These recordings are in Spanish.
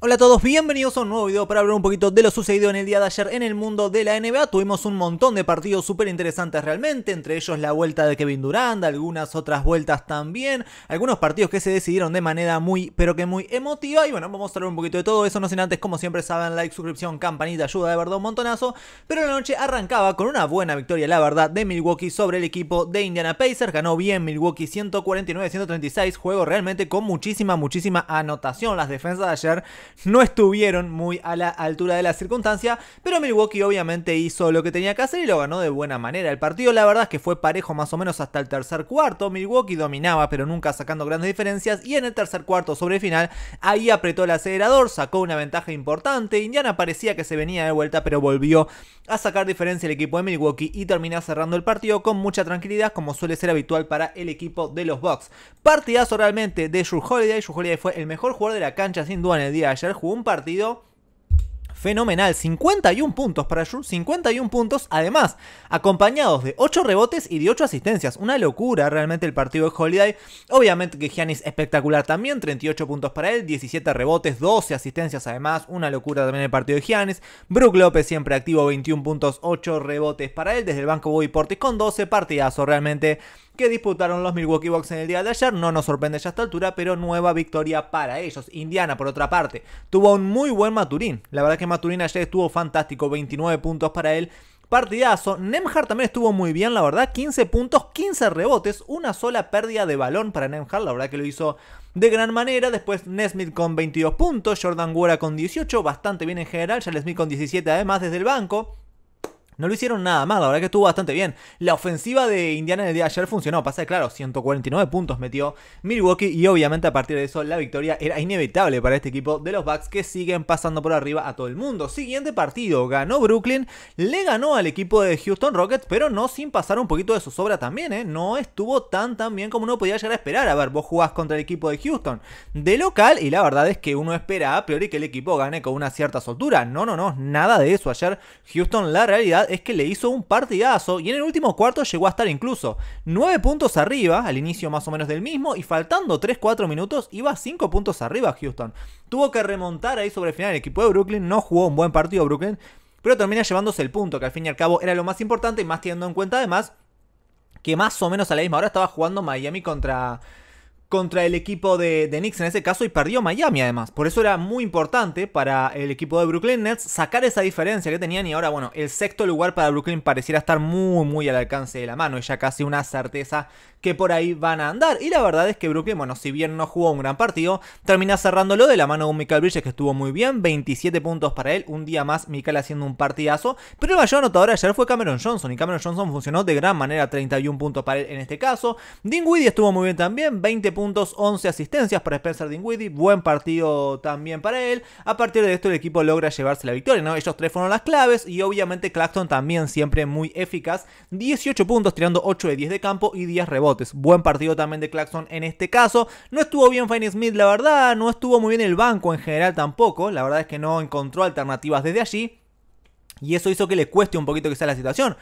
Hola a todos, bienvenidos a un nuevo video para hablar un poquito de lo sucedido en el día de ayer en el mundo de la NBA. Tuvimos un montón de partidos súper interesantes realmente, entre ellos la vuelta de Kevin Durant, algunas otras vueltas también, algunos partidos que se decidieron de manera muy, pero que muy emotiva. Y bueno, vamos a hablar un poquito de todo eso, no sin antes, como siempre saben, like, suscripción, campanita, ayuda de verdad un montonazo. Pero la noche arrancaba con una buena victoria, la verdad, de Milwaukee sobre el equipo de Indiana Pacers. Ganó bien Milwaukee 149-136, juego realmente con muchísima, muchísima anotación. Las defensas de ayer no estuvieron muy a la altura de la circunstancia, pero Milwaukee obviamente hizo lo que tenía que hacer y lo ganó de buena manera. El partido la verdad es que fue parejo más o menos hasta el tercer cuarto, Milwaukee dominaba pero nunca sacando grandes diferencias y en el tercer cuarto sobre el final ahí apretó el acelerador, sacó una ventaja importante, Indiana parecía que se venía de vuelta pero volvió a sacar diferencia el equipo de Milwaukee y terminó cerrando el partido con mucha tranquilidad como suele ser habitual para el equipo de los Bucks. Partidazo realmente de Drew Holiday, Drew Holiday fue el mejor jugador de la cancha sin duda en el día ayer jugó un partido fenomenal. 51 puntos para Jun, 51 puntos, además, acompañados de 8 rebotes y de 8 asistencias. Una locura realmente el partido de Holiday. Obviamente que Giannis espectacular también, 38 puntos para él, 17 rebotes, 12 asistencias además. Una locura también el partido de Giannis. Brook López siempre activo, 21 puntos, 8 rebotes para él. Desde el banco Bobby Portis con 12 partidazos realmente que disputaron los Milwaukee Bucks en el día de ayer. No nos sorprende ya a esta altura, pero nueva victoria para ellos. Indiana, por otra parte, tuvo un muy buen Maturín. La verdad que Maturín ayer estuvo fantástico, 29 puntos para él. Partidazo. Nemhard también estuvo muy bien, la verdad. 15 puntos, 15 rebotes, una sola pérdida de balón para Nemhard. La verdad que lo hizo de gran manera. Después Nesmith con 22 puntos, Jordan Guerra con 18, bastante bien en general. Charles Smith con 17 además desde el banco. No lo hicieron nada mal, la verdad que estuvo bastante bien. La ofensiva de Indiana el día de ayer funcionó. Pasa, claro, 149 puntos metió Milwaukee y obviamente a partir de eso la victoria era inevitable para este equipo de los Bucks que siguen pasando por arriba a todo el mundo. Siguiente partido, ganó Brooklyn, le ganó al equipo de Houston Rockets, pero no sin pasar un poquito de sobra también, ¿eh? No estuvo tan tan bien como uno podía llegar a esperar. A ver, vos jugás contra el equipo de Houston de local y la verdad es que uno espera a priori que el equipo gane con una cierta soltura. No, no, no, nada de eso. Ayer Houston la realidad es que le hizo un partidazo y en el último cuarto llegó a estar incluso 9 puntos arriba, al inicio más o menos del mismo, y faltando 3-4 minutos iba 5 puntos arriba Houston. Tuvo que remontar ahí sobre el final. El equipo de Brooklyn no jugó un buen partido Brooklyn, pero termina llevándose el punto, que al fin y al cabo era lo más importante y más teniendo en cuenta además que más o menos a la misma hora estaba jugando Miami contra contra el equipo de, Knicks en ese caso y perdió Miami además. Por eso era muy importante para el equipo de Brooklyn Nets sacar esa diferencia que tenían y ahora bueno, el sexto lugar para Brooklyn pareciera estar muy muy al alcance de la mano y ya casi una certeza que por ahí van a andar. Y la verdad es que Brooklyn, bueno, si bien no jugó un gran partido, termina cerrándolo de la mano de un Michael Bridges que estuvo muy bien, 27 puntos para él, un día más Michael haciendo un partidazo, pero el mayor anotador ayer fue Cameron Johnson y Cameron Johnson funcionó de gran manera, 31 puntos para él en este caso. Dinwiddie estuvo muy bien también, 20 puntos 11 asistencias para Spencer Dinwiddie. Buen partido también para él. A partir de esto el equipo logra llevarse la victoria, Ellos tres fueron las claves y obviamente Claxton también siempre muy eficaz. 18 puntos tirando 8 de 10 de campo y 10 rebotes. Buen partido también de Claxton en este caso. No estuvo bien Fine Smith, la verdad. No estuvo muy bien el banco en general tampoco. La verdad es que no encontró alternativas desde allí. Y eso hizo que le cueste un poquito que la situación.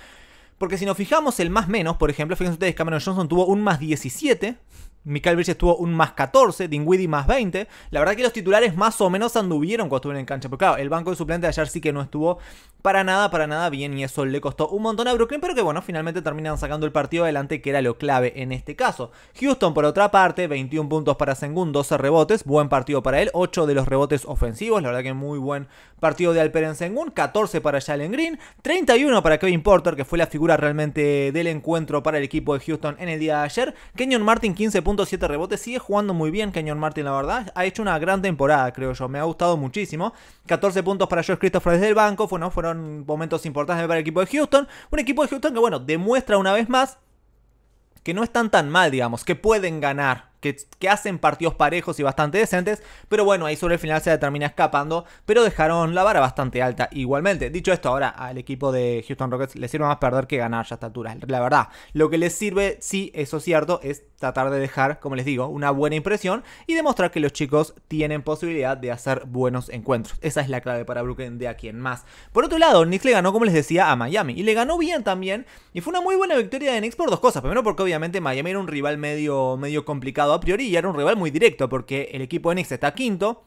Porque si nos fijamos el más menos, por ejemplo, fíjense ustedes, Cameron Johnson tuvo un más 17 Michael Bridges estuvo un más 14, Dingwiddie más 20. La verdad que los titulares más o menos anduvieron cuando estuvieron en cancha. Pero claro, el banco de suplentes de ayer sí que no estuvo para nada, para nada bien. Y eso le costó un montón a Brooklyn. Pero que bueno, finalmente terminan sacando el partido adelante, que era lo clave en este caso. Houston, por otra parte, 21 puntos para Sengun, 12 rebotes. Buen partido para él. 8 de los rebotes ofensivos. La verdad que muy buen partido de Alperen Sengun. 14 para Jalen Green. 31 para Kevin Porter, que fue la figura realmente del encuentro para el equipo de Houston en el día de ayer. Kenyon Martin, 15 puntos 7 rebotes. Sigue jugando muy bien Kenyon Martin, la verdad. Ha hecho una gran temporada, creo yo. Me ha gustado muchísimo. 14 puntos para George Christopher desde el banco. fueron momentos importantes para el equipo de Houston. Un equipo de Houston que, bueno, demuestra una vez más que no están tan mal, digamos, que pueden ganar que, hacen partidos parejos y bastante decentes, pero bueno, ahí sobre el final se termina escapando, pero dejaron la vara bastante alta igualmente. Dicho esto, ahora al equipo de Houston Rockets les sirve más perder que ganar ya a esta la verdad. Lo que les sirve, sí, eso es cierto, es tratar de dejar, como les digo, una buena impresión y demostrar que los chicos tienen posibilidad de hacer buenos encuentros. Esa es la clave para Brooklyn de aquí en más. Por otro lado, Knicks le ganó, como les decía, a Miami y le ganó bien también y fue una muy buena victoria de Knicks por dos cosas. Primero porque obviamente Miami era un rival medio, medio complicado a priori ya era un rival muy directo porque el equipo de está quinto,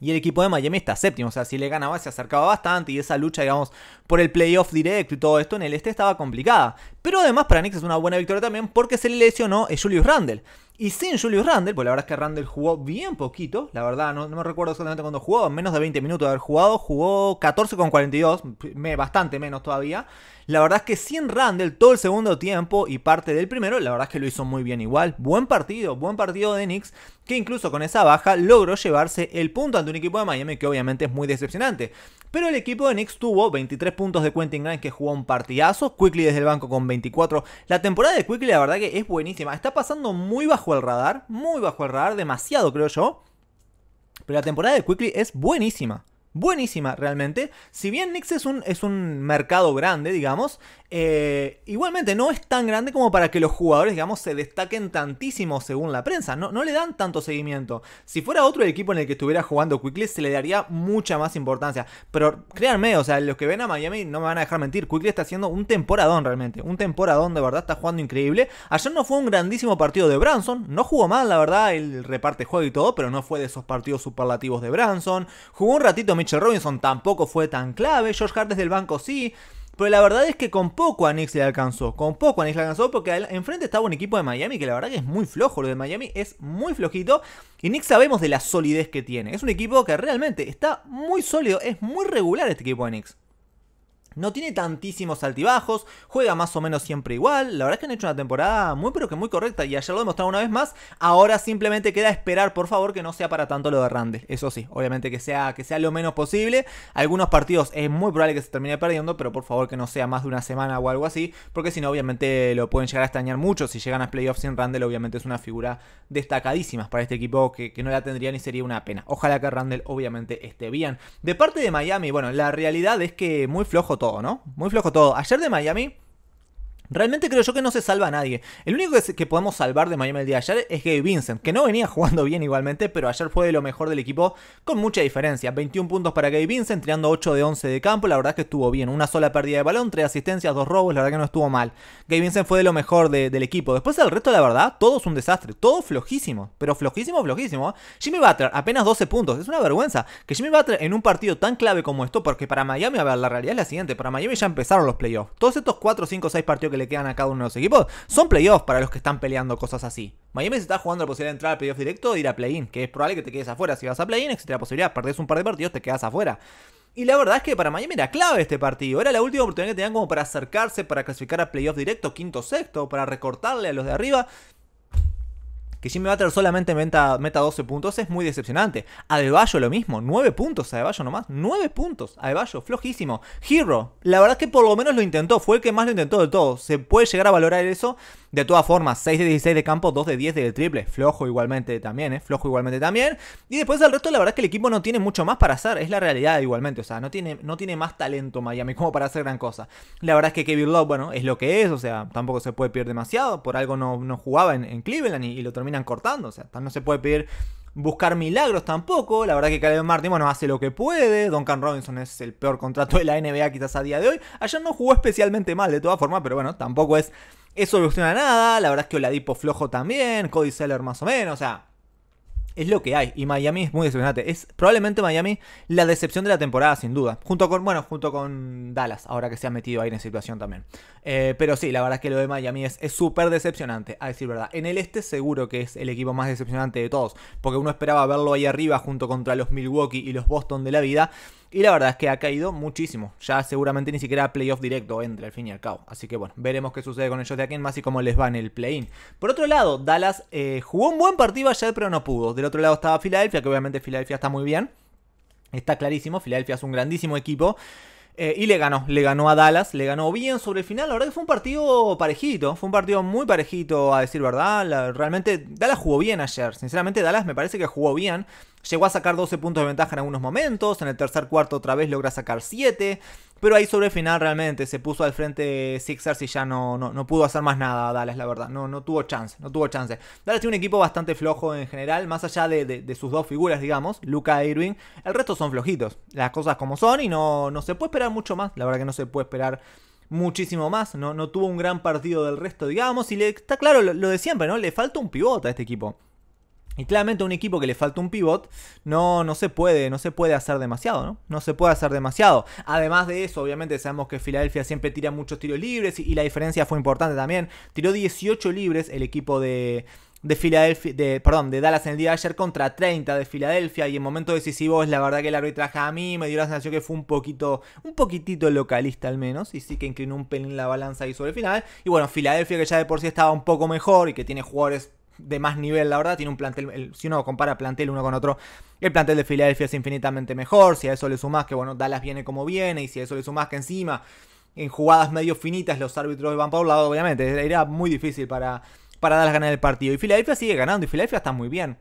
y el equipo de Miami está séptimo. O sea, si le ganaba se acercaba bastante. Y esa lucha, digamos, por el playoff directo y todo esto en el este estaba complicada. Pero además para Knicks es una buena victoria también porque se le lesionó eh, Julius Randle. Y sin Julius Randle, pues la verdad es que Randle jugó bien poquito. La verdad, no, me recuerdo exactamente cuándo jugó. Menos de 20 minutos de haber jugado. Jugó 14 con 42. Bastante menos todavía. La verdad es que sin Randall todo el segundo tiempo y parte del primero, la verdad es que lo hizo muy bien igual. Buen partido, buen partido de Knicks, que incluso con esa baja logró llevarse el punto ante un equipo de Miami que obviamente es muy decepcionante. Pero el equipo de Knicks tuvo 23 puntos de Quentin Grant que jugó un partidazo, Quickly desde el banco con 24. La temporada de Quickly la verdad que es buenísima, está pasando muy bajo el radar, muy bajo el radar, demasiado creo yo. Pero la temporada de Quickly es buenísima buenísima realmente. Si bien Nix es un, es un mercado grande, digamos, eh, igualmente, no es tan grande como para que los jugadores, digamos, se destaquen tantísimo según la prensa. No, no le dan tanto seguimiento. Si fuera otro equipo en el que estuviera jugando Quickly, se le daría mucha más importancia. Pero créanme, o sea, los que ven a Miami no me van a dejar mentir. Quickly está haciendo un temporadón realmente. Un temporadón de verdad, está jugando increíble. Ayer no fue un grandísimo partido de Branson. No jugó mal, la verdad, el reparte juego y todo, pero no fue de esos partidos superlativos de Branson. Jugó un ratito Mitchell Robinson, tampoco fue tan clave. George Hart desde el banco sí. Pero la verdad es que con poco a se le alcanzó. Con poco a Knicks le alcanzó porque enfrente estaba un equipo de Miami que la verdad que es muy flojo. Lo de Miami es muy flojito. Y Knicks sabemos de la solidez que tiene. Es un equipo que realmente está muy sólido. Es muy regular este equipo de Knicks. No tiene tantísimos altibajos, juega más o menos siempre igual. La verdad es que han hecho una temporada muy pero que muy correcta y ayer lo demostraron una vez más. Ahora simplemente queda esperar, por favor, que no sea para tanto lo de Randle Eso sí, obviamente que sea, que sea lo menos posible. Algunos partidos es muy probable que se termine perdiendo, pero por favor que no sea más de una semana o algo así, porque si no, obviamente lo pueden llegar a extrañar mucho. Si llegan a playoffs sin Randall, obviamente es una figura destacadísima para este equipo que, que no la tendría ni sería una pena. Ojalá que Randall obviamente esté bien. De parte de Miami, bueno, la realidad es que muy flojo todo. ¿no? Muy flojo todo. Ayer de Miami Realmente creo yo que no se salva a nadie. El único que, podemos salvar de Miami el día de ayer es Gabe Vincent, que no venía jugando bien igualmente, pero ayer fue de lo mejor del equipo con mucha diferencia. 21 puntos para Gabe Vincent, tirando 8 de 11 de campo, la verdad que estuvo bien. Una sola pérdida de balón, 3 asistencias, 2 robos, la verdad que no estuvo mal. Gabe Vincent fue de lo mejor del equipo. Después del resto, la verdad, todo es un desastre, todo flojísimo, pero flojísimo, flojísimo. ¿eh? Jimmy Butler, apenas 12 puntos, es una vergüenza que Jimmy Butler en un partido tan clave como esto, porque para Miami, a ver, la realidad es la siguiente, para Miami ya empezaron los playoffs. Todos estos 4, 5, 6 partidos que le quedan a cada uno de los equipos, son playoffs para los que están peleando cosas así. Miami se está jugando la posibilidad de entrar al playoff directo o ir a play-in, que es probable que te quedes afuera. Si vas a play-in, existe la posibilidad, perdés un par de partidos, te quedas afuera. Y la verdad es que para Miami era clave este partido. Era la última oportunidad que tenían como para acercarse, para clasificar a playoffs directo, quinto sexto, para recortarle a los de arriba que Jimmy Butler solamente meta, meta 12 puntos es muy decepcionante. a Adebayo lo mismo, 9 puntos a Adebayo nomás, 9 puntos a Adebayo, flojísimo. Hero, la verdad que por lo menos lo intentó, fue el que más lo intentó de todo. Se puede llegar a valorar eso, de todas formas, 6 de 16 de campo, 2 de 10 de triple. Flojo igualmente también, ¿eh? Flojo igualmente también. Y después del resto, la verdad es que el equipo no tiene mucho más para hacer. Es la realidad igualmente. O sea, no tiene, no tiene más talento Miami como para hacer gran cosa. La verdad es que Kevin Love, bueno, es lo que es. O sea, tampoco se puede pedir demasiado. Por algo no, no jugaba en, Cleveland y, lo terminan cortando. O sea, no se puede pedir buscar milagros tampoco. La verdad que Caleb Martin, bueno, hace lo que puede. Duncan Robinson es el peor contrato de la NBA quizás a día de hoy. Ayer no jugó especialmente mal de todas formas, pero bueno, tampoco es eso no nada, la verdad es que Oladipo flojo también, Cody Seller más o menos, o sea, es lo que hay. Y Miami es muy decepcionante. Es probablemente Miami la decepción de la temporada, sin duda. Junto con, bueno, junto con Dallas, ahora que se ha metido ahí en situación también. Eh, pero sí, la verdad es que lo de Miami es súper decepcionante, a decir verdad. En el este seguro que es el equipo más decepcionante de todos, porque uno esperaba verlo ahí arriba junto contra los Milwaukee y los Boston de la vida. Y la verdad es que ha caído muchísimo. Ya seguramente ni siquiera playoff directo entre al fin y al cabo. Así que bueno, veremos qué sucede con ellos de aquí en más y cómo les va en el play-in. Por otro lado, Dallas eh, jugó un buen partido ayer, pero no pudo. Del otro lado estaba Filadelfia, que obviamente Filadelfia está muy bien. Está clarísimo, Filadelfia es un grandísimo equipo. Eh, y le ganó, le ganó a Dallas, le ganó bien sobre el final. La verdad que fue un partido parejito, fue un partido muy parejito, a decir verdad. realmente Dallas jugó bien ayer. Sinceramente, Dallas me parece que jugó bien. Llegó a sacar 12 puntos de ventaja en algunos momentos, en el tercer cuarto otra vez logra sacar 7, pero ahí sobre el final realmente se puso al frente Sixers y ya no, no, pudo hacer más nada Dallas, la verdad, no, no tuvo chance, no tuvo chance. Dallas tiene un equipo bastante flojo en general, más allá de, sus dos figuras, digamos, Luca e Irving, el resto son flojitos, las cosas como son y no, no se puede esperar mucho más, la verdad que no se puede esperar muchísimo más. No, no tuvo un gran partido del resto, digamos. Y le está claro lo, lo, de siempre, ¿no? Le falta un pivote a este equipo. Y claramente un equipo que le falta un pivot, no, no se puede, no se puede hacer demasiado, ¿no? No se puede hacer demasiado. Además de eso, obviamente sabemos que Filadelfia siempre tira muchos tiros libres y, la diferencia fue importante también. Tiró 18 libres el equipo de, Filadelfia, de, perdón, de Dallas en el día de ayer contra 30 de Filadelfia y en momentos decisivos la verdad que el arbitraje a mí me dio la sensación que fue un poquito, un poquitito localista al menos y sí que inclinó un pelín la balanza ahí sobre el final y bueno, Filadelfia que ya de por sí estaba un poco mejor y que tiene jugadores de más nivel, la verdad. Tiene un plantel, si uno compara plantel uno con otro, el plantel de Filadelfia es infinitamente mejor. Si a eso le sumas que, bueno, Dallas viene como viene, y si a eso le sumas que encima, en jugadas medio finitas, los árbitros van por un lado, obviamente. Era muy difícil para, para Dallas ganar el partido. Y Filadelfia sigue ganando, y Filadelfia está muy bien.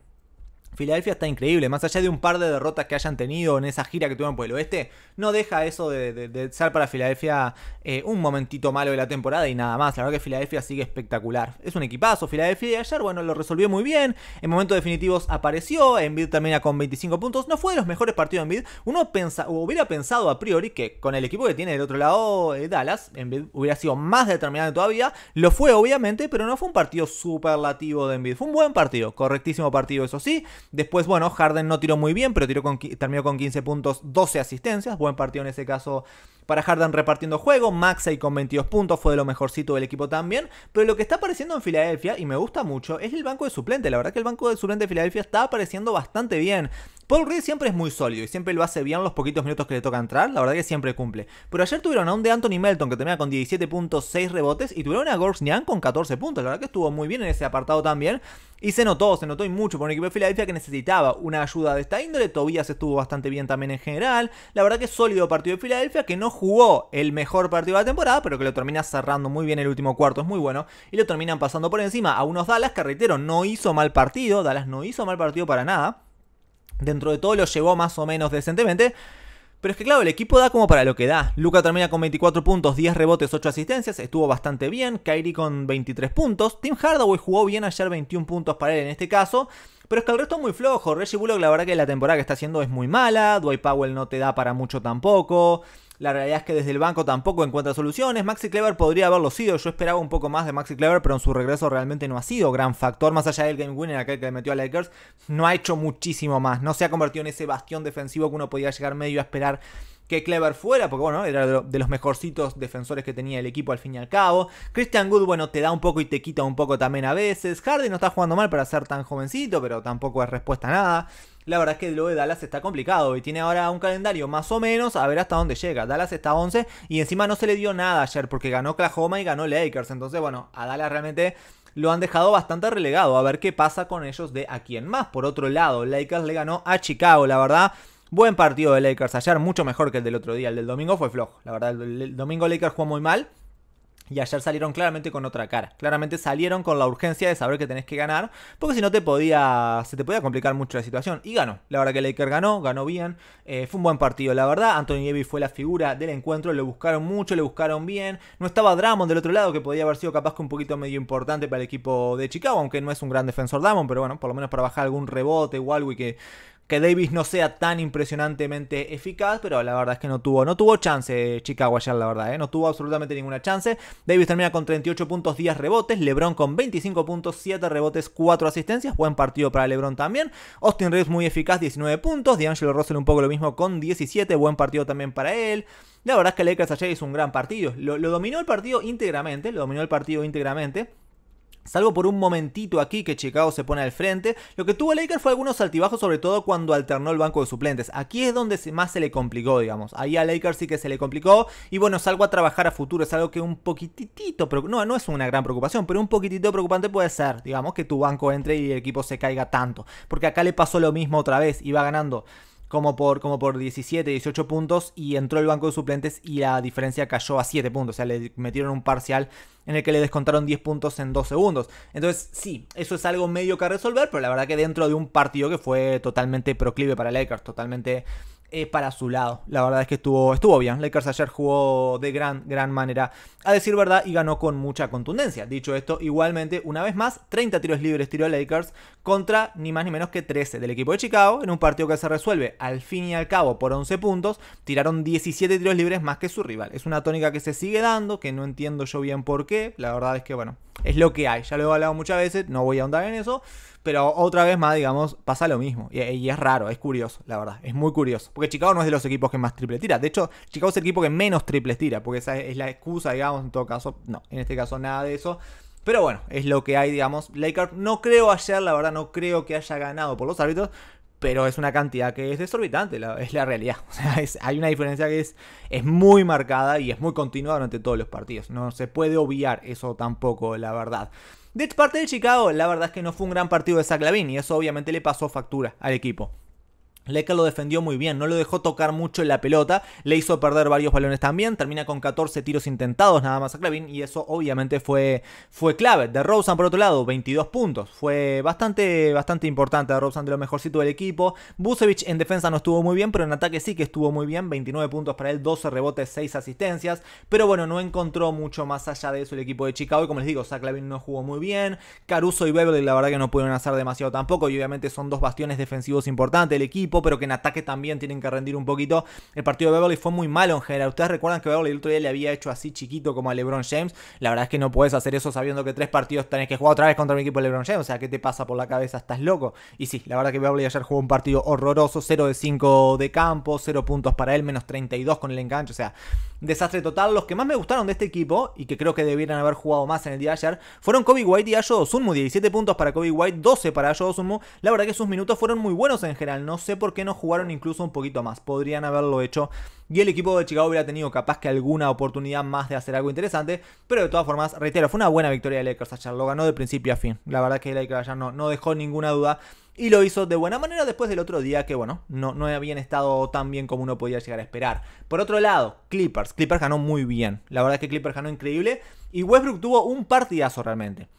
Filadelfia está increíble, más allá de un par de derrotas que hayan tenido en esa gira que tuvieron por el oeste, no deja eso de, ser para Filadelfia eh, un momentito malo de la temporada y nada más. La verdad que Filadelfia sigue espectacular. Es un equipazo Filadelfia de ayer, bueno, lo resolvió muy bien. En momentos definitivos apareció, Envid termina con 25 puntos. No fue de los mejores partidos de Envid, Uno pensa, hubiera pensado a priori que con el equipo que tiene del otro lado eh, Dallas, Envid hubiera sido más determinante todavía. Lo fue obviamente, pero no fue un partido superlativo de Envid, Fue un buen partido, correctísimo partido, eso sí. Después, bueno, Harden no tiró muy bien, pero tiró terminó con 15 puntos, 12 asistencias. Buen partido en ese caso para Harden repartiendo juego. Maxey con 22 puntos fue de lo mejorcito del equipo también. Pero lo que está apareciendo en Filadelfia, y me gusta mucho, es el banco de suplente. La verdad que el banco de suplente de Filadelfia está apareciendo bastante bien. Paul Reed siempre es muy sólido y siempre lo hace bien los poquitos minutos que le toca entrar, la verdad que siempre cumple. Pero ayer tuvieron a un de Anthony Melton que termina con 17.6 rebotes y tuvieron a Gorsnian con 14 puntos, la verdad que estuvo muy bien en ese apartado también. Y se notó, se notó y mucho por un equipo de Filadelfia que necesitaba una ayuda de esta índole. Tobias estuvo bastante bien también en general. La verdad que es sólido partido de Filadelfia que no jugó el mejor partido de la temporada, pero que lo termina cerrando muy bien el último cuarto, es muy bueno. Y lo terminan pasando por encima a unos Dallas que, reitero, no hizo mal partido. Dallas no hizo mal partido para nada Dentro de todo lo llevó más o menos decentemente. Pero es que claro, el equipo da como para lo que da. Luca termina con 24 puntos, 10 rebotes, 8 asistencias, estuvo bastante bien. Kyrie con 23 puntos. Tim Hardaway jugó bien ayer 21 puntos para él en este caso. Pero es que el resto es muy flojo. Reggie Bullock la verdad que la temporada que está haciendo es muy mala. Dwight Powell no te da para mucho tampoco. La realidad es que desde el banco tampoco encuentra soluciones. Maxi Clever podría haberlo sido. Yo esperaba un poco más de Maxi Clever, pero en su regreso realmente no ha sido gran factor. Más allá del game winner aquel que le metió a Lakers, no ha hecho muchísimo más. No se ha convertido en ese bastión defensivo que uno podía llegar medio a esperar que Clever fuera, porque bueno, era de los mejorcitos defensores que tenía el equipo al fin y al cabo. Christian Good, bueno, te da un poco y te quita un poco también a veces. Hardy no está jugando mal para ser tan jovencito, pero tampoco es respuesta a nada la verdad es que lo de Dallas está complicado y tiene ahora un calendario más o menos a ver hasta dónde llega. Dallas está 11 y encima no se le dio nada ayer porque ganó Oklahoma y ganó Lakers. Entonces, bueno, a Dallas realmente lo han dejado bastante relegado. A ver qué pasa con ellos de aquí en más. Por otro lado, Lakers le ganó a Chicago, la verdad. Buen partido de Lakers ayer, mucho mejor que el del otro día. El del domingo fue flojo. La verdad, el, domingo Lakers jugó muy mal. Y ayer salieron claramente con otra cara. Claramente salieron con la urgencia de saber que tenés que ganar. Porque si no te podía. se te podía complicar mucho la situación. Y ganó. La verdad que Laker ganó, ganó bien. Eh, fue un buen partido, la verdad. Anthony Davis fue la figura del encuentro. Lo buscaron mucho, le buscaron bien. No estaba Dramon del otro lado, que podía haber sido capaz que un poquito medio importante para el equipo de Chicago. Aunque no es un gran defensor Damon. pero bueno, por lo menos para bajar algún rebote o algo y que que Davis no sea tan impresionantemente eficaz, pero la verdad es que no tuvo, no tuvo chance Chicago ayer, la verdad, ¿eh? no tuvo absolutamente ninguna chance. Davis termina con 38 puntos, 10 rebotes, LeBron con 25 puntos, 7 rebotes, 4 asistencias, buen partido para LeBron también. Austin Reeves muy eficaz, 19 puntos, D'Angelo Russell un poco lo mismo con 17, buen partido también para él. La verdad es que Lakers ayer es un gran partido, lo dominó el partido íntegramente, lo dominó el partido íntegramente. Salvo por un momentito aquí que Chicago se pone al frente, lo que tuvo Lakers fue algunos altibajos, sobre todo cuando alternó el banco de suplentes. Aquí es donde más se le complicó, digamos. Ahí a Lakers sí que se le complicó. Y bueno, salgo a trabajar a futuro, es algo que un poquitito, no, no es una gran preocupación, pero un poquitito preocupante puede ser, digamos, que tu banco entre y el equipo se caiga tanto. Porque acá le pasó lo mismo otra vez, y va ganando como por, como por 17, 18 puntos y entró el banco de suplentes y la diferencia cayó a 7 puntos. O sea, le metieron un parcial en el que le descontaron 10 puntos en 2 segundos. Entonces, sí, eso es algo medio que resolver, pero la verdad que dentro de un partido que fue totalmente proclive para Lakers, totalmente eh, para su lado. La verdad es que estuvo, estuvo bien. Lakers ayer jugó de gran, gran manera, a decir verdad, y ganó con mucha contundencia. Dicho esto, igualmente, una vez más, 30 tiros libres tiró Lakers contra ni más ni menos que 13 del equipo de Chicago, en un partido que se resuelve al fin y al cabo por 11 puntos. Tiraron 17 tiros libres más que su rival. Es una tónica que se sigue dando, que no entiendo yo bien por qué. La verdad es que, bueno, es lo que hay. Ya lo he hablado muchas veces, no voy a ahondar en eso. Pero otra vez más, digamos, pasa lo mismo. Y, es raro, es curioso, la verdad. Es muy curioso. Porque Chicago no es de los equipos que más triple tira. De hecho, Chicago es el equipo que menos triples tira. Porque esa es la excusa, digamos, en todo caso. No, en este caso nada de eso. Pero bueno, es lo que hay, digamos. Lakers no creo ayer, la verdad, no creo que haya ganado por los árbitros. Pero es una cantidad que es desorbitante, es la realidad. O sea, hay una diferencia que es, es muy marcada y es muy continua durante todos los partidos. No se puede obviar eso tampoco, la verdad. De parte de Chicago, la verdad es que no fue un gran partido de Zach y eso obviamente le pasó factura al equipo. Leca lo defendió muy bien, no lo dejó tocar mucho en la pelota, le hizo perder varios balones también, termina con 14 tiros intentados nada más a Clavin y eso obviamente fue, fue clave. De Rosen por otro lado, 22 puntos, fue bastante, bastante importante de Rosen de lo mejorcito del equipo. Busevich en defensa no estuvo muy bien, pero en ataque sí que estuvo muy bien, 29 puntos para él, 12 rebotes, 6 asistencias, pero bueno, no encontró mucho más allá de eso el equipo de Chicago y como les digo, Zach no jugó muy bien, Caruso y Beverly la verdad que no pudieron hacer demasiado tampoco y obviamente son dos bastiones defensivos importantes del equipo pero que en ataque también tienen que rendir un poquito. El partido de Beverly fue muy malo en general. Ustedes recuerdan que Beverly el otro día le había hecho así chiquito como a LeBron James. La verdad es que no puedes hacer eso sabiendo que tres partidos tenés que jugar otra vez contra un equipo de LeBron James. O sea, ¿qué te pasa por la cabeza? Estás loco. Y sí, la verdad que Beverly ayer jugó un partido horroroso, 0 de 5 de campo, 0 puntos para él, menos 32 con el enganche. O sea, desastre total. Los que más me gustaron de este equipo y que creo que debieran haber jugado más en el día de ayer fueron Kobe White y Ayo Osunmu. 17 puntos para Kobe White, 12 para Ayo Osunmu. La verdad que sus minutos fueron muy buenos en general. No sé por por qué no jugaron incluso un poquito más. Podrían haberlo hecho y el equipo de Chicago hubiera tenido capaz que alguna oportunidad más de hacer algo interesante, pero de todas formas, reitero, fue una buena victoria de Lakers ayer, lo ganó de principio a fin. La verdad que Lakers no, no dejó ninguna duda y lo hizo de buena manera después del otro día que, bueno, no, no habían estado tan bien como uno podía llegar a esperar. Por otro lado, Clippers, Clippers ganó muy bien, la verdad que Clippers ganó increíble y Westbrook tuvo un partidazo realmente.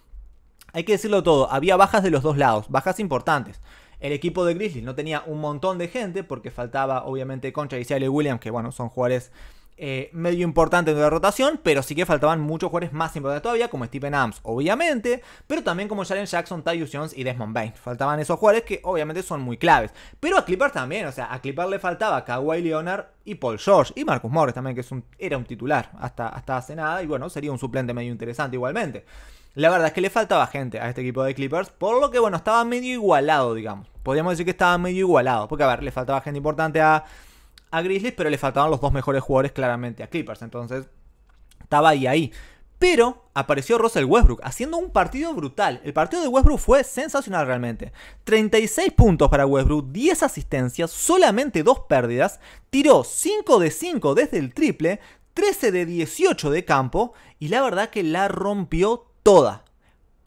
Hay que decirlo todo, había bajas de los dos lados, bajas importantes. El equipo de Grizzlies no tenía un montón de gente porque faltaba obviamente Concha y Sally Williams, que bueno, son jugadores eh, medio importante en la rotación, pero sí que faltaban muchos jugadores más importantes todavía, como Stephen Adams, obviamente, pero también como Jalen Jackson, Tyus Jones y Desmond Bain. Faltaban esos jugadores que obviamente son muy claves. Pero a Clippers también, o sea, a Clippers le faltaba Kawhi Leonard y Paul George y Marcus Morris también, que era un titular hasta, hasta hace nada, y bueno, sería un suplente medio interesante igualmente. La verdad es que le faltaba gente a este equipo de Clippers, por lo que bueno, estaba medio igualado, digamos. Podríamos decir que estaba medio igualado, porque a ver, le faltaba gente importante a a Grizzlies, pero le faltaban los dos mejores jugadores claramente a Clippers. Entonces, estaba ahí ahí. Pero apareció Russell Westbrook haciendo un partido brutal. El partido de Westbrook fue sensacional realmente. 36 puntos para Westbrook, 10 asistencias, solamente 2 pérdidas. Tiró 5 de 5 desde el triple, 13 de 18 de campo y la verdad que la rompió toda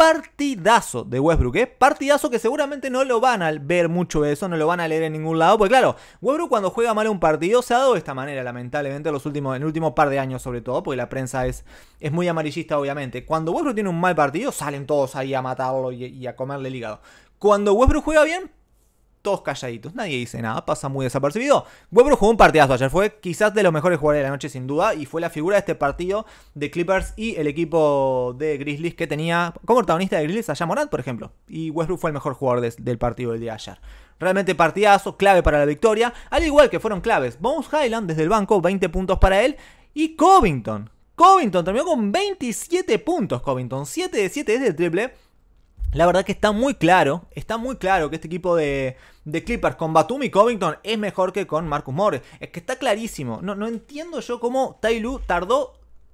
partidazo de Westbrook, ¿eh? Partidazo que seguramente no lo van a ver mucho eso, no lo van a leer en ningún lado, Pues claro, Westbrook cuando juega mal un partido se ha dado de esta manera, lamentablemente, en los últimos, el último par de años sobre todo, porque la prensa es, es muy amarillista, obviamente. Cuando Westbrook tiene un mal partido, salen todos ahí a matarlo y, y a comerle el hígado. Cuando Westbrook juega bien, todos calladitos, nadie dice nada, pasa muy desapercibido. Westbrook jugó un partidazo ayer, fue quizás de los mejores jugadores de la noche sin duda y fue la figura de este partido de Clippers y el equipo de Grizzlies que tenía como protagonista de Grizzlies a Morant por ejemplo. Y Westbrook fue el mejor jugador del partido del día de ayer. Realmente partidazo, clave para la victoria, al igual que fueron claves Bones Highland desde el banco, 20 puntos para él y Covington. Covington terminó con 27 puntos, Covington, 7 de 7 desde el triple la verdad que está muy claro, está muy claro que este equipo de, Clippers con Batumi y Covington es mejor que con Marcus Morris. Es que está clarísimo. No, no entiendo yo cómo Tailu tardó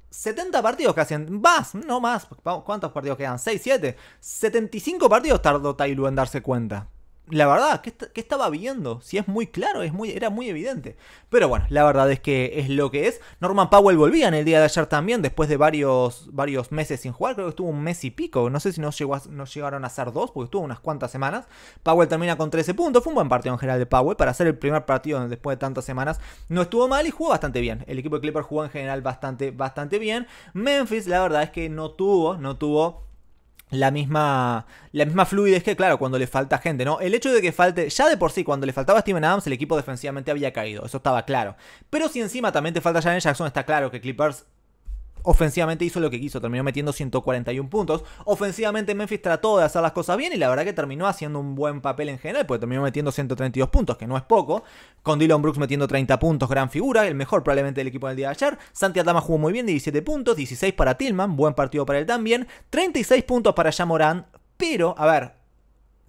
70 partidos casi, más, no más. ¿Cuántos partidos quedan? ¿6, 7? 75 partidos tardó Tailu en darse cuenta la verdad, ¿qué, estaba viendo? Si es muy claro, es muy, era muy evidente. Pero bueno, la verdad es que es lo que es. Norman Powell volvía en el día de ayer también, después de varios, varios meses sin jugar. Creo que estuvo un mes y pico. No sé si no, llegó llegaron a ser dos, porque estuvo unas cuantas semanas. Powell termina con 13 puntos. Fue un buen partido en general de Powell para hacer el primer partido después de tantas semanas. No estuvo mal y jugó bastante bien. El equipo de Clipper jugó en general bastante, bastante bien. Memphis, la verdad es que no tuvo, no tuvo la misma, la misma fluidez que, claro, cuando le falta gente, ¿no? El hecho de que falte, ya de por sí, cuando le faltaba Steven Adams, el equipo defensivamente había caído, eso estaba claro. Pero si encima también te falta Janet Jackson, está claro que Clippers ofensivamente hizo lo que quiso, terminó metiendo 141 puntos. Ofensivamente Memphis trató de hacer las cosas bien y la verdad que terminó haciendo un buen papel en general, porque terminó metiendo 132 puntos, que no es poco. Con Dylan Brooks metiendo 30 puntos, gran figura, el mejor probablemente del equipo del día de ayer. Santi Adama jugó muy bien, 17 puntos, 16 para Tillman, buen partido para él también. 36 puntos para Yamorán, pero, a ver,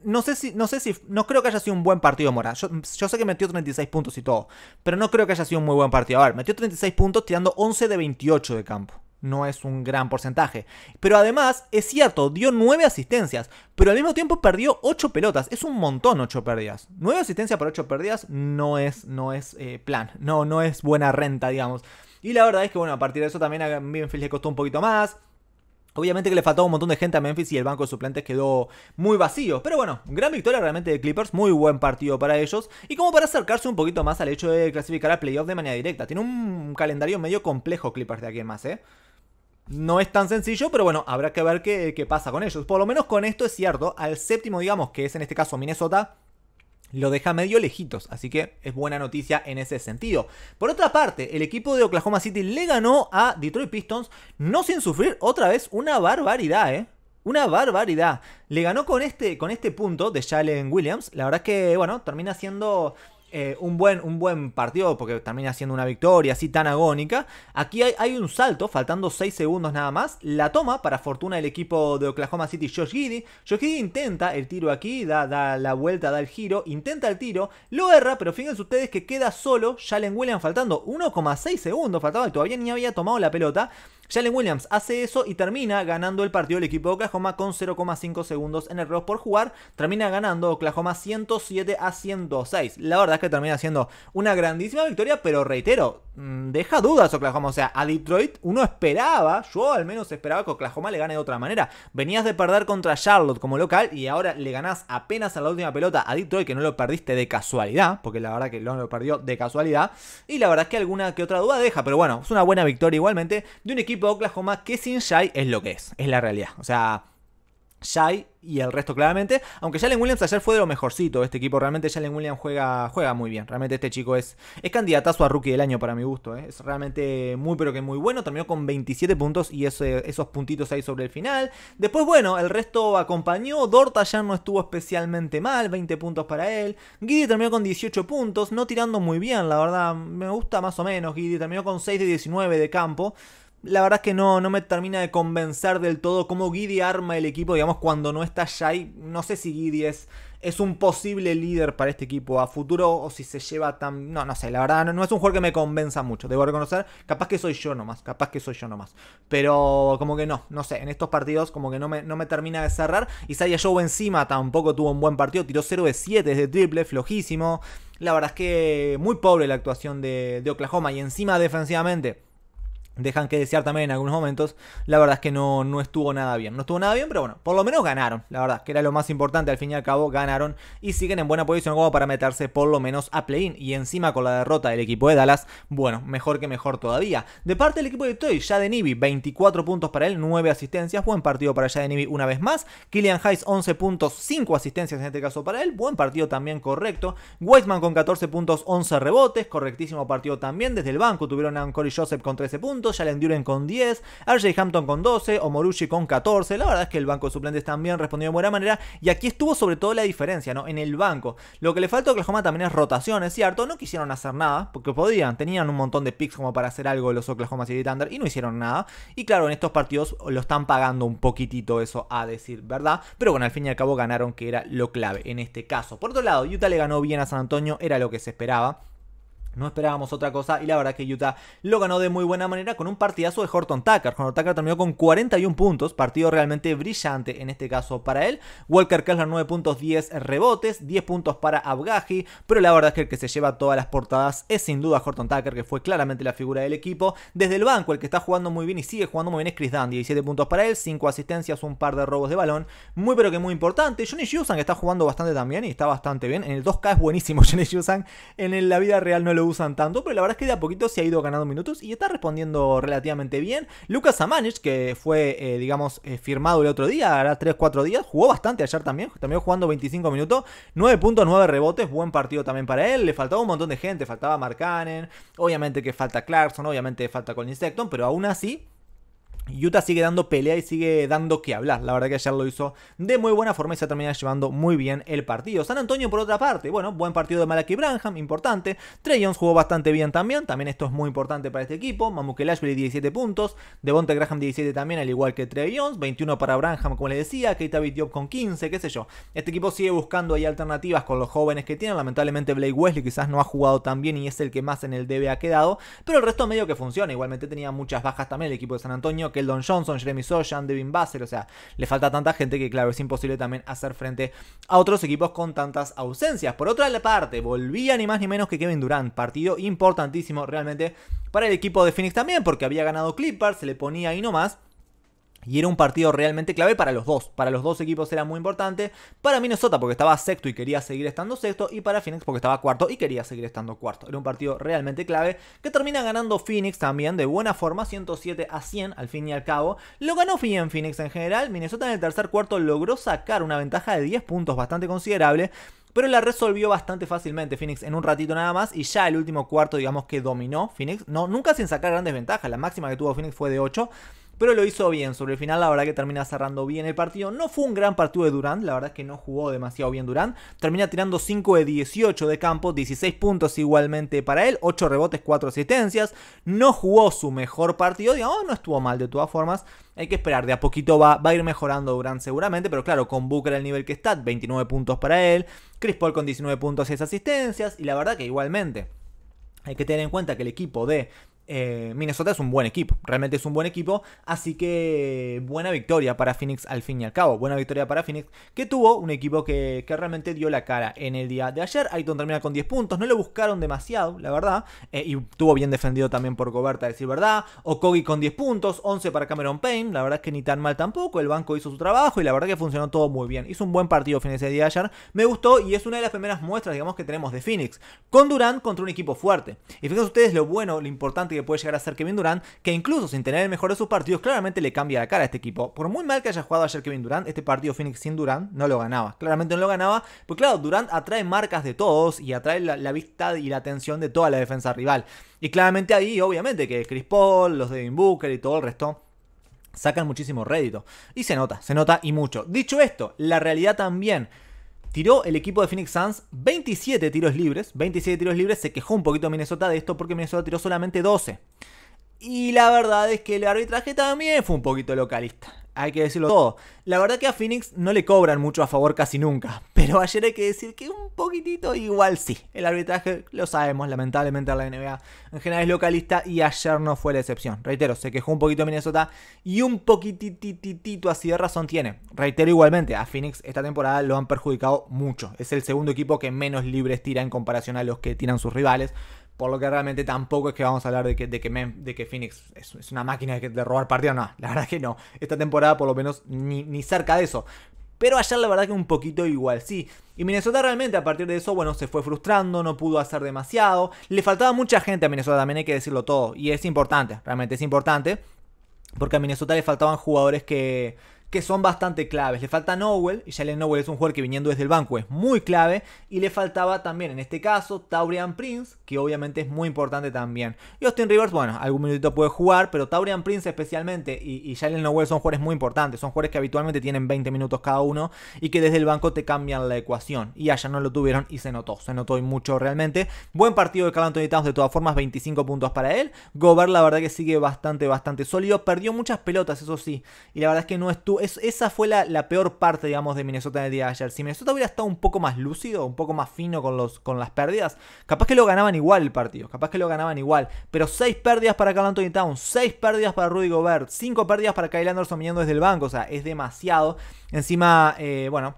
no sé si, no sé si, no creo que haya sido un buen partido Morán. Yo, yo, sé que metió 36 puntos y todo, pero no creo que haya sido un muy buen partido. A ver, metió 36 puntos tirando 11 de 28 de campo no es un gran porcentaje. Pero además, es cierto, dio 9 asistencias, pero al mismo tiempo perdió 8 pelotas. Es un montón 8 pérdidas. 9 asistencias por 8 pérdidas no es, no es eh, plan, no, no es buena renta, digamos. Y la verdad es que, bueno, a partir de eso también a Memphis le costó un poquito más. Obviamente que le faltó un montón de gente a Memphis y el banco de suplentes quedó muy vacío. Pero bueno, gran victoria realmente de Clippers, muy buen partido para ellos. Y como para acercarse un poquito más al hecho de clasificar a playoff de manera directa. Tiene un calendario medio complejo Clippers de aquí en más, ¿eh? No es tan sencillo, pero bueno, habrá que ver qué, pasa con ellos. Por lo menos con esto es cierto, al séptimo, digamos, que es en este caso Minnesota, lo deja medio lejitos, así que es buena noticia en ese sentido. Por otra parte, el equipo de Oklahoma City le ganó a Detroit Pistons, no sin sufrir otra vez una barbaridad, ¿eh? Una barbaridad. Le ganó con este, con este punto de Shalen Williams. La verdad es que, bueno, termina siendo eh, un, buen, un buen partido, porque termina siendo una victoria así tan agónica. Aquí hay, un salto, faltando 6 segundos nada más. La toma, para fortuna el equipo de Oklahoma City, Josh Giddy. Josh intenta el tiro aquí, da, la vuelta, da el giro, intenta el tiro, lo erra, pero fíjense ustedes que queda solo Jalen Williams faltando 1,6 segundos, faltaba y todavía ni había tomado la pelota. Jalen Williams hace eso y termina ganando el partido del equipo de Oklahoma con 0,5 segundos en el reloj por jugar. Termina ganando Oklahoma 107 a 106. La verdad es que termina siendo una grandísima victoria, pero reitero, mm, deja dudas Oklahoma. O sea, a Detroit uno esperaba, yo al menos esperaba que Oklahoma le gane de otra manera. Venías de perder contra Charlotte como local y ahora le ganás apenas a la última pelota a Detroit, que no lo perdiste de casualidad, porque la verdad que no lo perdió de casualidad. Y la verdad es que alguna que otra duda deja, pero bueno, es una buena victoria igualmente de un equipo equipo de Oklahoma que sin Shai es lo que es, es la realidad. O sea, Shai y el resto claramente. Aunque Jalen Williams ayer fue de lo mejorcito. Este equipo realmente Jalen Williams juega, juega muy bien. Realmente este chico es, es candidatazo a rookie del año para mi gusto. ¿eh? Es realmente muy pero que muy bueno. Terminó con 27 puntos y esos puntitos ahí sobre el final. Después bueno, el resto acompañó. Dorta ya no estuvo especialmente mal. 20 puntos para él. Giddy terminó con 18 puntos. No tirando muy bien, la verdad. Me gusta más o menos. Giddy terminó con 6 de 19 de campo la verdad es que no, no me termina de convencer del todo cómo Giddy arma el equipo, digamos, cuando no está Shai. No sé si Giddy es, es un posible líder para este equipo a futuro o si se lleva tan... No, no sé, la verdad no, es un juego que me convenza mucho, debo reconocer. Capaz que soy yo nomás, capaz que soy yo nomás. Pero como que no, no sé, en estos partidos como que no me, termina de cerrar. y Isaiah Joe encima tampoco tuvo un buen partido, tiró 0 de 7 de triple, flojísimo. La verdad es que muy pobre la actuación de Oklahoma y encima defensivamente dejan que desear también en algunos momentos, la verdad es que no, no estuvo nada bien. No estuvo nada bien, pero bueno, por lo menos ganaron, la verdad, que era lo más importante, al fin y al cabo ganaron y siguen en buena posición como para meterse por lo menos a play-in. Y encima con la derrota del equipo de Dallas, bueno, mejor que mejor todavía. De parte del equipo de Toy, de Nibi, 24 puntos para él, 9 asistencias, buen partido para de Nibi una vez más. Killian Hayes, 11 puntos, 5 asistencias en este caso para él, buen partido también correcto. Weisman con 14 puntos, 11 rebotes, correctísimo partido también desde el banco, tuvieron a Joseph con 13 puntos ya Jalen Duren con 10, RJ Hampton con 12, Omorushi con 14. La verdad es que el banco de suplentes también respondió de buena manera y aquí estuvo sobre todo la diferencia, ¿no? En el banco. Lo que le falta a Oklahoma también es rotación, es cierto, no quisieron hacer nada porque podían, tenían un montón de picks como para hacer algo los Oklahoma City Thunder y no hicieron nada. Y claro, en estos partidos lo están pagando un poquitito eso a decir verdad, pero bueno, al fin y al cabo ganaron que era lo clave en este caso. Por otro lado, Utah le ganó bien a San Antonio, era lo que se esperaba. No esperábamos otra cosa y la verdad que Utah lo ganó de muy buena manera con un partidazo de Horton Tucker. Horton Tucker terminó con 41 puntos, partido realmente brillante en este caso para él. Walker Kessler 9 puntos, 10 rebotes, 10 puntos para Abgaji, pero la verdad es que el que se lleva todas las portadas es sin duda Horton Tucker, que fue claramente la figura del equipo. Desde el banco, el que está jugando muy bien y sigue jugando muy bien es Chris Dunn, 17 puntos para él, 5 asistencias, un par de robos de balón, muy pero que muy importante. Johnny Yusan que está jugando bastante también y está bastante bien. En el 2K es buenísimo Johnny Yusan, en la vida real no lo usan tanto, pero la verdad es que de a poquito se ha ido ganando minutos y está respondiendo relativamente bien. Lucas Amanich, que fue, eh, digamos, eh, firmado el otro día, ahora 3-4 días, jugó bastante ayer también, también jugando 25 minutos, 9.9 rebotes, buen partido también para él. Le faltaba un montón de gente, faltaba Cannon obviamente que falta Clarkson, obviamente falta Colin Sexton, pero aún así Utah sigue dando pelea y sigue dando que hablar. La verdad que ayer lo hizo de muy buena forma y se termina llevando muy bien el partido. San Antonio, por otra parte, bueno, buen partido de y Branham, importante. Trey Jones jugó bastante bien también. También esto es muy importante para este equipo. Mamuke Lashley 17 puntos. Devonta Graham 17 también, al igual que Trey Jones. 21 para Branham, como le decía. Keita David con 15, qué sé yo. Este equipo sigue buscando ahí alternativas con los jóvenes que tienen. Lamentablemente Blake Wesley quizás no ha jugado tan bien y es el que más en el debe ha quedado. Pero el resto medio que funciona. Igualmente tenía muchas bajas también el equipo de San Antonio. Keldon Johnson, Jeremy Sojan, Devin Basser. o sea, le falta tanta gente que claro, es imposible también hacer frente a otros equipos con tantas ausencias. Por otra parte, volvía ni más ni menos que Kevin Durant, partido importantísimo realmente para el equipo de Phoenix también, porque había ganado Clippers, se le ponía ahí nomás. Y era un partido realmente clave para los dos. Para los dos equipos era muy importante. Para Minnesota porque estaba sexto y quería seguir estando sexto. Y para Phoenix porque estaba cuarto y quería seguir estando cuarto. Era un partido realmente clave que termina ganando Phoenix también de buena forma. 107 a 100 al fin y al cabo. Lo ganó bien Phoenix en general. Minnesota en el tercer cuarto logró sacar una ventaja de 10 puntos bastante considerable pero la resolvió bastante fácilmente Phoenix en un ratito nada más y ya el último cuarto digamos que dominó Phoenix, no, nunca sin sacar grandes ventajas, la máxima que tuvo Phoenix fue de 8, pero lo hizo bien. Sobre el final, la verdad que termina cerrando bien el partido. No fue un gran partido de Durant, la verdad es que no jugó demasiado bien Durant, Termina tirando 5 de 18 de campo, 16 puntos igualmente para él, 8 rebotes, 4 asistencias. No jugó su mejor partido, digamos, no estuvo mal de todas formas. Hay que esperar, de a poquito va, a ir mejorando Durant seguramente, pero claro, con Booker al nivel que está, 29 puntos para él, Chris Paul con 19 puntos, 6 asistencias, y la verdad que igualmente. Hay que tener en cuenta que el equipo de eh, Minnesota es un buen equipo, realmente es un buen equipo, así que buena victoria para Phoenix al fin y al cabo, buena victoria para Phoenix, que tuvo un equipo que, realmente dio la cara en el día de ayer, Aiton termina con 10 puntos, no lo buscaron demasiado, la verdad, eh, y tuvo bien defendido también por Coberta, decir verdad, Okogi con 10 puntos, 11 para Cameron Payne, la verdad que ni tan mal tampoco, el banco hizo su trabajo y la verdad que funcionó todo muy bien, hizo un buen partido Phoenix el día de ayer, me gustó y es una de las primeras muestras, digamos, que tenemos de Phoenix, con Durant contra un equipo fuerte, y fíjense ustedes lo bueno, lo importante que puede llegar a ser Kevin Durant, que incluso sin tener el mejor de sus partidos, claramente le cambia la cara a este equipo. Por muy mal que haya jugado ayer Kevin Durant, este partido Phoenix sin Durant no lo ganaba. Claramente no lo ganaba, pues claro, Durant atrae marcas de todos y atrae la, vista y la atención de toda la defensa rival. Y claramente ahí, obviamente, que Chris Paul, los de Devin Booker y todo el resto sacan muchísimo rédito. Y se nota, se nota y mucho. Dicho esto, la realidad también tiró el equipo de Phoenix Suns 27 tiros libres. 27 tiros libres. Se quejó un poquito Minnesota de esto porque Minnesota tiró solamente 12. Y la verdad es que el arbitraje también fue un poquito localista hay que decirlo todo. La verdad que a Phoenix no le cobran mucho a favor casi nunca, pero ayer hay que decir que un poquitito igual sí. El arbitraje lo sabemos, lamentablemente la NBA en general es localista y ayer no fue la excepción. Reitero, se quejó un poquito Minnesota y un poquititito así de razón tiene. Reitero igualmente, a Phoenix esta temporada lo han perjudicado mucho. Es el segundo equipo que menos libres tira en comparación a los que tiran sus rivales. Por lo que realmente tampoco es que vamos a hablar de que, de que, Phoenix es, una máquina de, robar partidos. No, la verdad que no. Esta temporada por lo menos ni, cerca de eso. Pero ayer la verdad que un poquito igual, sí. Y Minnesota realmente a partir de eso, bueno, se fue frustrando, no pudo hacer demasiado. Le faltaba mucha gente a Minnesota, también hay que decirlo todo. Y es importante, realmente es importante. Porque a Minnesota le faltaban jugadores que, que son bastante claves. Le falta Nowell, y Jalen Nowell es un jugador que viniendo desde el banco es muy clave. Y le faltaba también, en este caso, Taurian Prince, que obviamente es muy importante también. Y Austin Rivers, bueno, algún minutito puede jugar, pero Taurian Prince especialmente y, y Jalen Nowell son jugadores muy importantes, son jugadores que habitualmente tienen 20 minutos cada uno y que desde el banco te cambian la ecuación. Y allá no lo tuvieron y se notó, se notó mucho realmente. Buen partido de Carl Anthony de todas formas, 25 puntos para él. Gobert la verdad que sigue bastante, bastante sólido, perdió muchas pelotas, eso sí, y la verdad es que no es tú. esa fue la, peor parte, digamos, de Minnesota en el día de ayer. Si Minnesota hubiera estado un poco más lúcido, un poco más fino con, los, con las pérdidas, capaz que lo ganaban igual el partido, capaz que lo ganaban igual. Pero 6 pérdidas para Carl Anthony Town, 6 pérdidas para Rudy Gobert, 5 pérdidas para Kyle Anderson viniendo desde el banco, o sea, es demasiado. Encima, eh, bueno,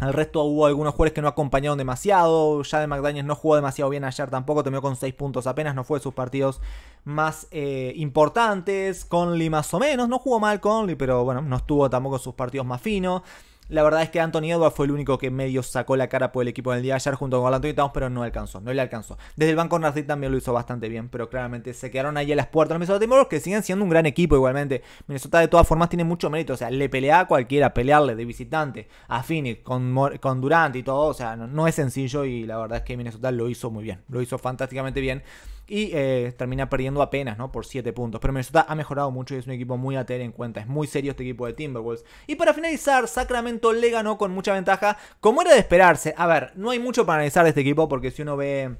al resto hubo algunos jugadores que no acompañaron demasiado. Jaden McDaniels no jugó demasiado bien ayer tampoco. Terminó con 6 puntos apenas. No fue sus partidos más eh, importantes. Conley más o menos. No jugó mal Conley, pero bueno, no estuvo tampoco sus partidos más finos. La verdad es que Anthony Edwards fue el único que medio sacó la cara por el equipo del día ayer junto con Anthony Towns, pero no alcanzó, no le alcanzó. Desde el banco Narcid también lo hizo bastante bien, pero claramente se quedaron ahí a las puertas los Minnesota Timberwolves, que siguen siendo un gran equipo igualmente. Minnesota de todas formas tiene mucho mérito, o sea, le pelea a cualquiera, pelearle de visitante a Phoenix con, con Durant y todo, o sea, no es sencillo y la verdad es que Minnesota lo hizo muy bien, lo hizo fantásticamente bien y eh, termina perdiendo apenas, ¿no? Por 7 puntos. Pero Minnesota ha mejorado mucho y es un equipo muy a tener en cuenta. Es muy serio este equipo de Timberwolves. Y para finalizar, Sacramento le ganó con mucha ventaja, como era de esperarse. A ver, no hay mucho para analizar de este equipo porque si uno ve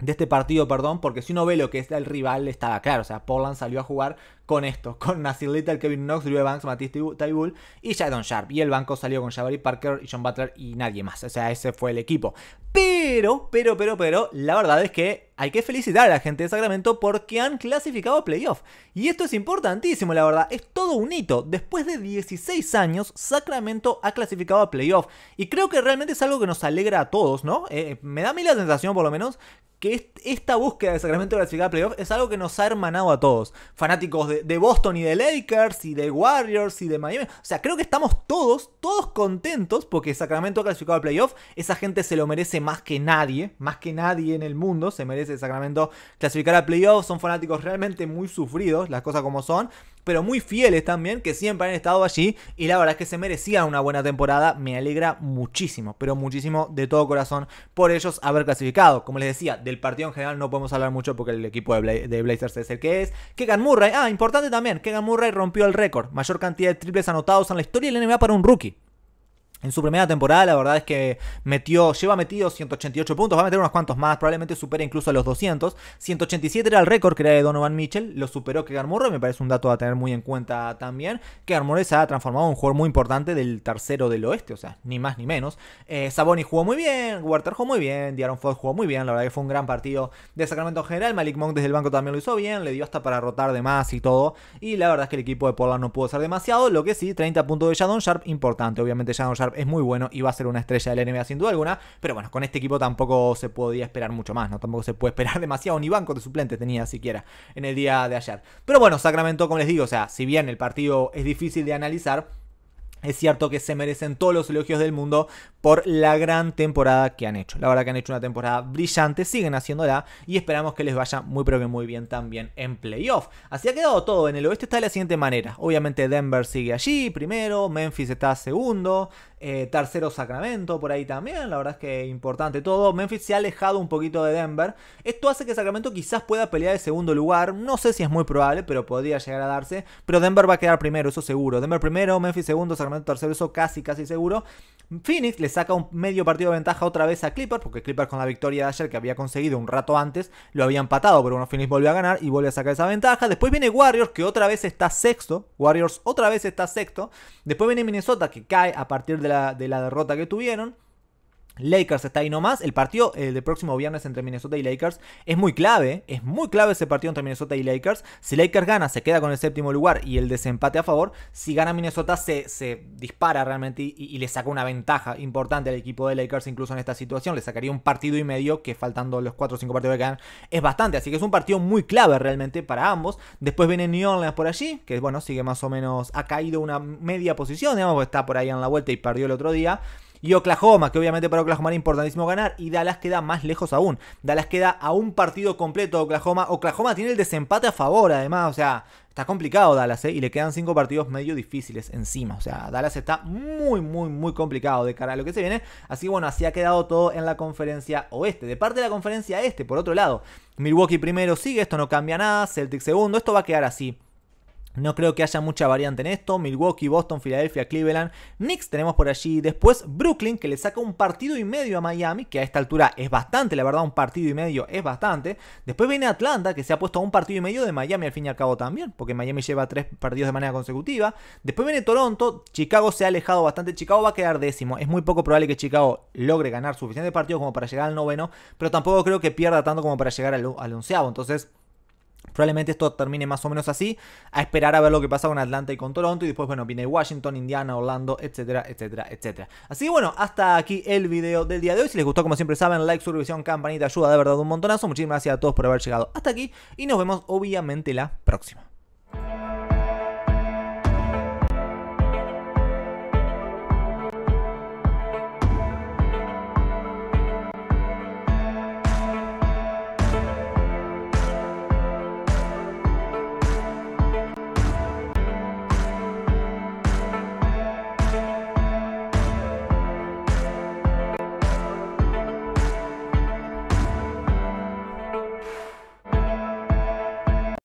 de este partido, perdón, porque si uno ve lo que es el rival, estaba claro. O sea, Portland salió a jugar con esto, con Nasir Little, Kevin Knox, Drew Banks, Matisse Taibul y Jadon Sharp. Y el banco salió con Jabari Parker, y John Butler y nadie más. O sea, ese fue el equipo. Pero, pero, pero, pero, la verdad es que hay que felicitar a la gente de Sacramento porque han clasificado a playoff. Y esto es importantísimo, la verdad. Es todo un hito. Después de 16 años, Sacramento ha clasificado a playoff. Y creo que realmente es algo que nos alegra a todos, ¿no? Eh, eh, me da a mí la sensación, por lo menos, que esta búsqueda de Sacramento de clasificar a playoff es algo que nos ha hermanado a todos. Fanáticos de de, Boston y de Lakers y de Warriors y de Miami. O sea, creo que estamos todos, todos contentos porque Sacramento ha clasificado al playoff. Esa gente se lo merece más que nadie, más que nadie en el mundo se merece Sacramento clasificar al playoff. Son fanáticos realmente muy sufridos, las cosas como son pero muy fieles también, que siempre han estado allí y la verdad es que se merecían una buena temporada. Me alegra muchísimo, pero muchísimo de todo corazón por ellos haber clasificado. Como les decía, del partido en general no podemos hablar mucho porque el equipo de, Blazers es el que es. Kegan Murray, ah, importante también, Kegan Murray rompió el récord, mayor cantidad de triples anotados en la historia del NBA para un rookie. En su primera temporada, la verdad es que metió, lleva metido 188 puntos, va a meter unos cuantos más, probablemente supera incluso a los 200. 187 era el récord que era de Donovan Mitchell, lo superó que Murray, me parece un dato a tener muy en cuenta también. que Murray se ha transformado en un jugador muy importante del tercero del oeste, o sea, ni más ni menos. Eh, Saboni jugó muy bien, Werther jugó muy bien, Diaron Fox jugó muy bien, la verdad que fue un gran partido de Sacramento en general. Malik Monk desde el banco también lo hizo bien, le dio hasta para rotar de más y todo. Y la verdad es que el equipo de Portland no pudo ser demasiado, lo que sí, 30 puntos de Jadon Sharp, importante, obviamente Jadon Sharp es muy bueno y va a ser una estrella del NBA sin duda alguna. Pero bueno, con este equipo tampoco se podía esperar mucho más, ¿no? Tampoco se puede esperar demasiado, ni banco de suplente tenía siquiera en el día de ayer. Pero bueno, Sacramento, como les digo, o sea, si bien el partido es difícil de analizar, es cierto que se merecen todos los elogios del mundo por la gran temporada que han hecho. La verdad que han hecho una temporada brillante, siguen haciéndola y esperamos que les vaya muy pero que muy bien también en playoff. Así ha quedado todo. En el oeste está de la siguiente manera. Obviamente Denver sigue allí primero, Memphis está segundo, eh, tercero Sacramento, por ahí también, la verdad es que importante todo. Memphis se ha alejado un poquito de Denver. Esto hace que Sacramento quizás pueda pelear el segundo lugar. No sé si es muy probable, pero podría llegar a darse. Pero Denver va a quedar primero, eso seguro. Denver primero, Memphis segundo, Sacramento tercero, eso casi, casi seguro. Phoenix le saca un medio partido de ventaja otra vez a Clippers, porque Clippers con la victoria de ayer que había conseguido un rato antes, lo había empatado, pero bueno, Phoenix volvió a ganar y vuelve a sacar esa ventaja. Después viene Warriors, que otra vez está sexto. Warriors otra vez está sexto. Después viene Minnesota, que cae a partir de de la, la derrota que tuvieron. Lakers está ahí nomás. El partido el eh, del próximo viernes entre Minnesota y Lakers es muy clave. Es muy clave ese partido entre Minnesota y Lakers. Si Lakers gana, se queda con el séptimo lugar y el desempate a favor. Si gana Minnesota, se, se dispara realmente y, le saca una ventaja importante al equipo de Lakers, incluso en esta situación. Le sacaría un partido y medio, que faltando los 4 o 5 partidos que ganan es bastante. Así que es un partido muy clave realmente para ambos. Después viene New Orleans por allí, que bueno, sigue más o menos. Ha caído una media posición, digamos, está por ahí en la vuelta y perdió el otro día y Oklahoma, que obviamente para Oklahoma era importantísimo ganar, y Dallas queda más lejos aún. Dallas queda a un partido completo de Oklahoma. Oklahoma tiene el desempate a favor, además, o sea, está complicado Dallas, ¿eh? Y le quedan cinco partidos medio difíciles encima. O sea, Dallas está muy, muy, muy complicado de cara a lo que se viene. Así que bueno, así ha quedado todo en la conferencia oeste. De parte de la conferencia este, por otro lado, Milwaukee primero sigue, esto no cambia nada, Celtic segundo, esto va a quedar así. No creo que haya mucha variante en esto. Milwaukee, Boston, Filadelfia, Cleveland, Knicks tenemos por allí. Después Brooklyn, que le saca un partido y medio a Miami, que a esta altura es bastante, la verdad, un partido y medio es bastante. Después viene Atlanta, que se ha puesto a un partido y medio de Miami al fin y al cabo también, porque Miami lleva tres partidos de manera consecutiva. Después viene Toronto, Chicago se ha alejado bastante. Chicago va a quedar décimo. Es muy poco probable que Chicago logre ganar suficientes partidos como para llegar al noveno, pero tampoco creo que pierda tanto como para llegar al, al onceavo. Entonces Probablemente esto termine más o menos así, a esperar a ver lo que pasa con Atlanta y con Toronto, y después, bueno, viene Washington, Indiana, Orlando, etcétera, etcétera, etcétera. Así que bueno, hasta aquí el video del día de hoy. Si les gustó, como siempre saben, like, suscripción, campanita, ayuda de verdad un montonazo. Muchísimas gracias a todos por haber llegado hasta aquí, y nos vemos obviamente la próxima.